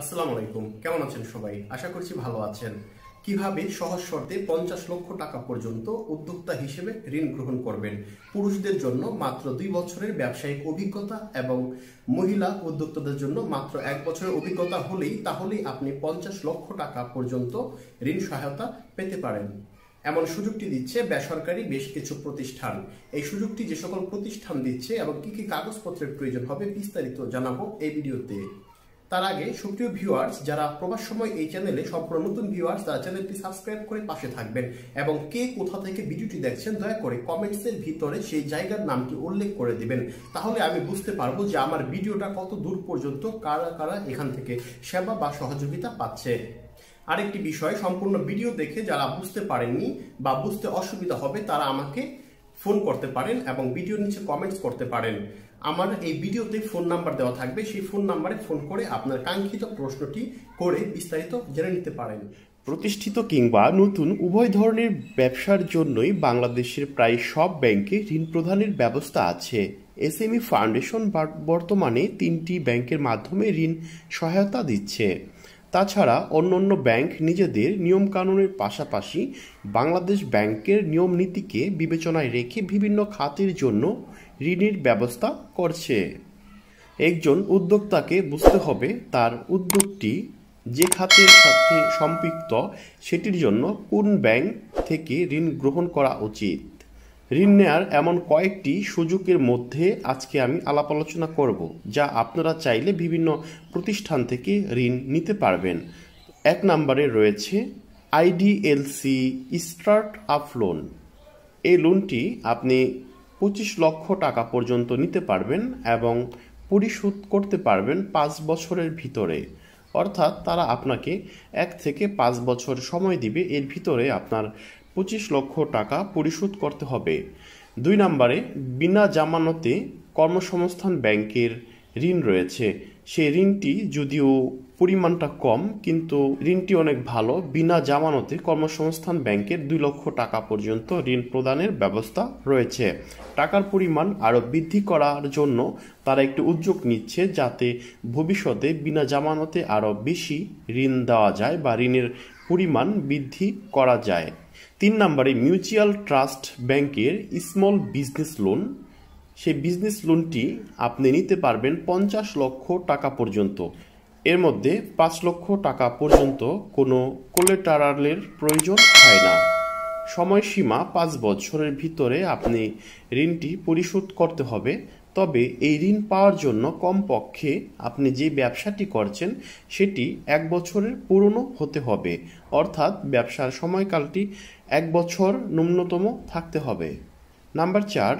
আসসালাম আলাইকুম কেমন আছেন সবাই আশা করছি ভালো আছেন কিভাবে সহজ শর্তে পঞ্চাশ লক্ষ টাকা পর্যন্ত উদ্যোক্তা হিসেবে ঋণ গ্রহণ করবেন পুরুষদের জন্য মাত্র দুই বছরের ব্যবসায়িক অভিজ্ঞতা এবং মহিলা উদ্যোক্তাদের জন্য মাত্র এক বছরের অভিজ্ঞতা হলেই তাহলেই আপনি পঞ্চাশ লক্ষ টাকা পর্যন্ত ঋণ সহায়তা পেতে পারেন এমন সুযোগটি দিচ্ছে বেসরকারি বেশ কিছু প্রতিষ্ঠান এই সুযোগটি যে সকল প্রতিষ্ঠান দিচ্ছে এবং কি কি কাগজপত্রের প্রয়োজন হবে বিস্তারিত জানাবো এই ভিডিওতে তার আগে সুপ্রিয় ভিউয়ার্স যারা প্রবাস সময় এই চ্যানেলে সম্পূর্ণ নতুন ভিউয়ার্স তারা চ্যানেলটি সাবস্ক্রাইব করে পাশে থাকবেন এবং কে কোথা থেকে ভিডিওটি দেখছেন দয়া করে কমেন্টসের ভিতরে সেই জায়গার নামটি উল্লেখ করে দিবেন তাহলে আমি বুঝতে পারবো যে আমার ভিডিওটা কত দূর পর্যন্ত কারা কারা এখান থেকে সেবা বা সহযোগিতা পাচ্ছে আরেকটি বিষয় সম্পূর্ণ ভিডিও দেখে যারা বুঝতে পারেননি বা বুঝতে অসুবিধা হবে তারা আমাকে ফোন করতে পারেন এবং ভিডিওর নিচে কমেন্টস করতে পারেন আমার এই ভিডিওতে ফোন নাম্বার দেওয়া থাকবে সেই ফোন নাম্বারে ফোন করে আপনার কাঙ্ক্ষিত প্রশ্নটি করে বিস্তারিত জেনে নিতে পারেন প্রতিষ্ঠিত কিংবা নতুন উভয় ধরনের ব্যবসার জন্যই বাংলাদেশের প্রায় সব ব্যাংকে ঋণ প্রদানের ব্যবস্থা আছে এস এম ই ফাউন্ডেশন বর্তমানে তিনটি ব্যাংকের মাধ্যমে ঋণ সহায়তা দিচ্ছে তাছাড়া অন্য অন্য ব্যাংক নিজেদের নিয়মকানুনের পাশাপাশি বাংলাদেশ ব্যাংকের নিয়ম নীতিকে বিবেচনায় রেখে বিভিন্ন খাতের জন্য ঋণের ব্যবস্থা করছে একজন উদ্যোক্তাকে বুঝতে হবে তার উদ্যোগটি যে খাতের সাথে সম্পৃক্ত সেটির জন্য কোন ব্যাংক থেকে ঋণ গ্রহণ করা উচিত ঋণ নেয়ার এমন কয়েকটি সুযোগের মধ্যে আজকে আমি আলাপ আলোচনা করব যা আপনারা চাইলে বিভিন্ন প্রতিষ্ঠান থেকে ঋণ নিতে পারবেন এক নম্বরে রয়েছে আইডিএলসি স্টার্ট আপ লোন এই লোনটি আপনি পঁচিশ লক্ষ টাকা পর্যন্ত নিতে পারবেন এবং পরিশোধ করতে পারবেন পাঁচ বছরের ভিতরে অর্থাৎ তারা আপনাকে এক থেকে পাঁচ বছর সময় দিবে এর ভিতরে আপনার পঁচিশ লক্ষ টাকা পরিশোধ করতে হবে দুই নম্বরে বিনা জামানতে কর্মসংস্থান ব্যাংকের ঋণ রয়েছে সেই ঋণটি যদিও পরিমাণটা কম কিন্তু ঋণটি অনেক ভালো বিনা জামানতে কর্মসংস্থান ব্যাংকের দুই লক্ষ টাকা পর্যন্ত ঋণ প্রদানের ব্যবস্থা রয়েছে টাকার পরিমাণ আরও বৃদ্ধি করার জন্য তারা একটি উদ্যোগ নিচ্ছে যাতে ভবিষ্যতে বিনা জামানতে আরও বেশি ঋণ দেওয়া যায় বা ঋণের পরিমাণ বৃদ্ধি করা যায় তিন নম্বরে মিউচুয়াল ট্রাস্ট ব্যাংকের স্মল বিজনেস লোন সেই বিজনেস লোনটি আপনি নিতে পারবেন পঞ্চাশ লক্ষ টাকা পর্যন্ত এর মধ্যে পাঁচ লক্ষ টাকা পর্যন্ত কোনো কোলেটারালের প্রয়োজন হয় না সময়সীমা পাঁচ বছরের ভিতরে আপনি ঋণটি পরিশোধ করতে হবে তবে এই ঋণ পাওয়ার জন্য কমপক্ষে আপনি যে ব্যবসাটি করছেন সেটি এক বছরের পুরনো হতে হবে অর্থাৎ ব্যবসার সময়কালটি এক বছর ন্যূনতম থাকতে হবে নাম্বার চার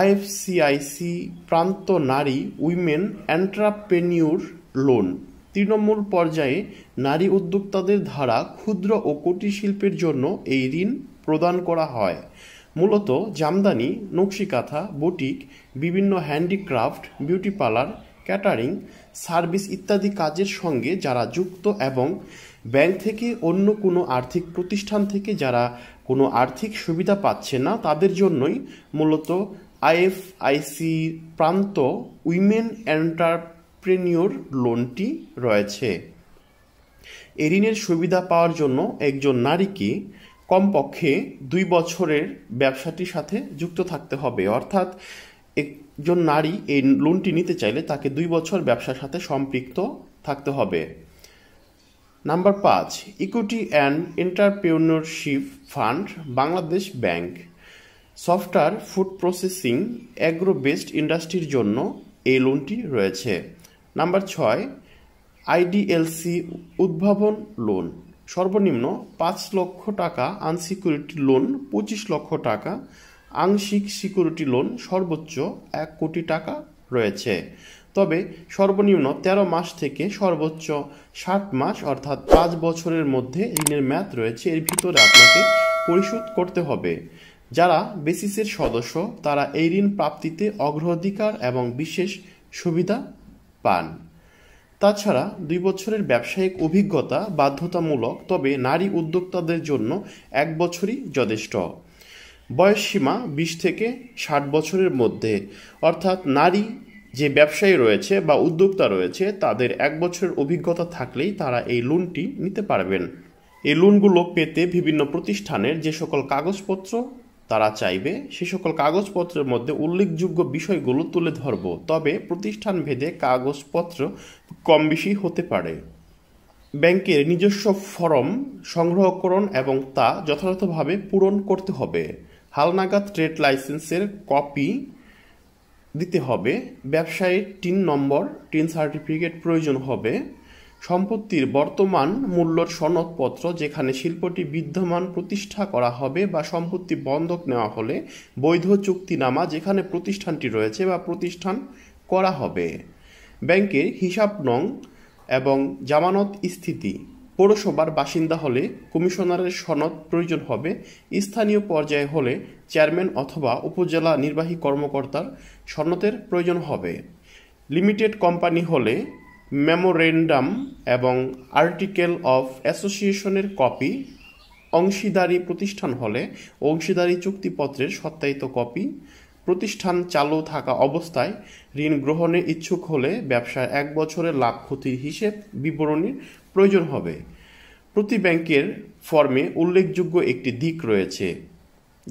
আইএফসিআইসি প্রান্ত নারী উইমেন এন্ট্রাপ্রেনিউর লোন তৃণমূল পর্যায়ে নারী উদ্যোক্তাদের ধারা ক্ষুদ্র ও কুটির শিল্পের জন্য এই ঋণ প্রদান করা হয় মূলত জামদানি নকশিকাথা বুটিক বিভিন্ন handicraft beauty parlour catering service ইত্যাদি কাজের সঙ্গে যারা যুক্ত এবং ব্যাংক থেকে অন্য কোনো আর্থিক প্রতিষ্ঠান থেকে যারা কোনো আর্থিক সুবিধা পাচ্ছে না তাদের জন্যই মূলত আইএফআইসি প্রান্ত উইমেন এন্টারপ্রেনিওর লোনটি রয়েছে এ ঋণের সুবিধা পাওয়ার জন্য একজন নারীকে কমপক্ষে দুই বছরের ব্যবসাটির সাথে যুক্ত থাকতে হবে অর্থাৎ একজন নারী এই লোনটি নিতে চাইলে তাকে দুই বছর ব্যবসার সাথে সম্পৃক্ত থাকতে হবে নাম্বার পাঁচ equity and entrepreneurship fund Bangladesh bank software food processing agro based ইন্ডাস্ট্রির জন্য এই লোনটি রয়েছে নাম্বার ছয় আইডিএলসি উদ্ভাবন লোন সর্বনিম্ন পাঁচ লক্ষ টাকা আনসিকিউরিটি লোন পঁচিশ লক্ষ টাকা আংশিক সিকিউরিটি লোন সর্বোচ্চ এক কোটি টাকা রয়েছে তবে সর্বনিম্ন ১৩ মাস থেকে সর্বোচ্চ ষাট মাস অর্থাৎ পাঁচ বছরের মধ্যে ঋণের ম্যাথ রয়েছে এর ভিতরে আপনাকে পরিশোধ করতে হবে যারা বেসিসের সদস্য তারা এই ঋণ প্রাপ্তিতে অগ্রাধিকার এবং বিশেষ সুবিধা পান তাছাড়া দুই বছরের ব্যবসায়িক অভিজ্ঞতা বাধ্যতামূলক তবে নারী উদ্যোক্তাদের জন্য এক বছরই যথেষ্ট বয়সসীমা বিশ থেকে ষাট বছরের মধ্যে অর্থাৎ নারী যে ব্যবসায়ী রয়েছে বা উদ্যোক্তা রয়েছে তাদের এক বছরের অভিজ্ঞতা থাকলেই তারা এই লোনটি নিতে পারবেন এই লোনগুলো পেতে বিভিন্ন প্রতিষ্ঠানের যে সকল কাগজপত্র তারা চাইবে সে সকল কাগজপত্রের মধ্যে উল্লেখযোগ্য বিষয়গুলো তুলে ধরব তবে প্রতিষ্ঠান ভেদে কাগজপত্র কম বেশি হতে পারে ব্যাংকের নিজস্ব ফরম সংগ্রহকরণ এবং তা যথাযথভাবে পূরণ করতে হবে হালনাগাদ ট্রেড লাইসেন্সের কপি দিতে হবে ব্যবসায়ীর টিন নম্বর টিন সার্টিফিকেট প্রয়োজন হবে সম্পত্তির বর্তমান মূল্যর সনদপত্র যেখানে শিল্পটি বিদ্যমান প্রতিষ্ঠা করা হবে বা সম্পত্তি বন্ধক নেওয়া হলে বৈধ চুক্তিনামা যেখানে প্রতিষ্ঠানটি রয়েছে বা প্রতিষ্ঠান করা হবে ব্যাংকের হিসাব নং এবং জামানত স্থিতি পৌরসভার বাসিন্দা হলে কমিশনারের সনদ প্রয়োজন হবে স্থানীয় পর্যায়ে হলে চেয়ারম্যান অথবা উপজেলা নির্বাহী কর্মকর্তার সনদের প্রয়োজন হবে লিমিটেড কোম্পানি হলে মেমোরেন্ডাম এবং আর্টিকেল অফ অ্যাসোসিয়েশনের কপি অংশীদারি প্রতিষ্ঠান হলে অংশীদারি চুক্তিপত্রের সত্যায়িত কপি প্রতিষ্ঠান চালু থাকা অবস্থায় ঋণ গ্রহণে ইচ্ছুক হলে ব্যবসায় এক বছরের লাভ ক্ষতির হিসেব বিবরণীর প্রয়োজন হবে প্রতি ব্যাংকের ফর্মে উল্লেখযোগ্য একটি দিক রয়েছে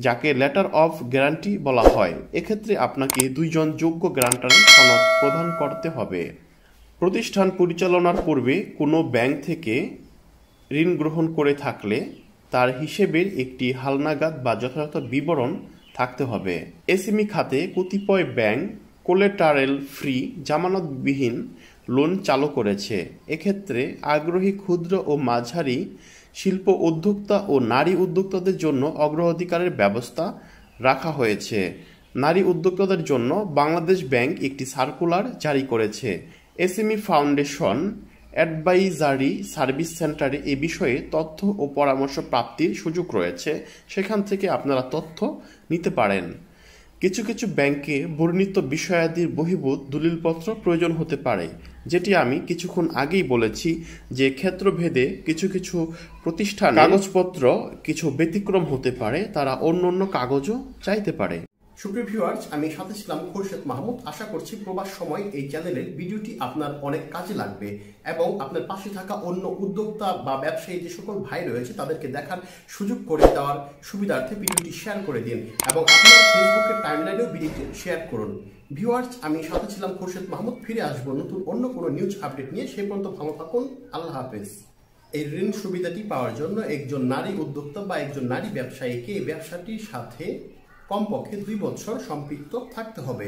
যাকে লেটার অফ গ্যারান্টি বলা হয় এক্ষেত্রে আপনাকে দুইজন যোগ্য গ্যারান্টারের সনদ প্রদান করতে হবে প্রতিষ্ঠান পরিচালনার পূর্বে কোনো ব্যাংক থেকে ঋণ গ্রহণ করে থাকলে তার হিসেবের একটি হালনাগাদ বা যথাযথ বিবরণ থাকতে হবে এসএমই খাতে কতিপয় ব্যাংক কোলেটারেল ফ্রি জামানতবিহীন লোন চালু করেছে এক্ষেত্রে আগ্রহী ক্ষুদ্র ও মাঝারি শিল্প উদ্যোক্তা ও নারী উদ্যোক্তাদের জন্য অগ্রাধিকারের ব্যবস্থা রাখা হয়েছে নারী উদ্যোক্তাদের জন্য বাংলাদেশ ব্যাংক একটি সার্কুলার জারি করেছে এসএমই ফাউন্ডেশন অ্যাডভাইজারি সার্ভিস সেন্টারে এ বিষয়ে তথ্য ও পরামর্শ প্রাপ্তির সুযোগ রয়েছে সেখান থেকে আপনারা তথ্য নিতে পারেন কিছু কিছু ব্যাংকে বর্ণিত বিষয়াদির বহির্ভূত দলিলপত্র প্রয়োজন হতে পারে যেটি আমি কিছুক্ষণ আগেই বলেছি যে ক্ষেত্রভেদে কিছু কিছু প্রতিষ্ঠান কাগজপত্র কিছু ব্যতিক্রম হতে পারে তারা অন্য অন্য কাগজও চাইতে পারে সুপ্রিয় ভিউয়ার্স আমি সাথে ছিলাম খোরশেদ মাহমুদ আশা করছি প্রবাস সময় এই চ্যানেলের ভিডিওটি আপনার অনেক কাজে লাগবে এবং আপনার পাশে থাকা অন্য উদ্যোক্তা বা ব্যবসায়ী যে সকল ভাই রয়েছে তাদেরকে দেখার সুযোগ করে দেওয়ার সুবিধার্থে ভিডিওটি শেয়ার করে দিন এবং আপনার ফেসবুকের টাইমলাইনেও ভিডিওটি শেয়ার করুন ভিউয়ার্স আমি সাথে ছিলাম খোরশেদ মাহমুদ ফিরে আসবো নতুন অন্য কোনো নিউজ আপডেট নিয়ে সে পর্যন্ত ভালো থাকুন আল্লাহ হাফেজ এই ঋণ সুবিধাটি পাওয়ার জন্য একজন নারী উদ্যোক্তা বা একজন নারী ব্যবসায়ীকে এই ব্যবসাটির সাথে কমপক্ষে দুই বছর সম্পৃক্ত থাকতে হবে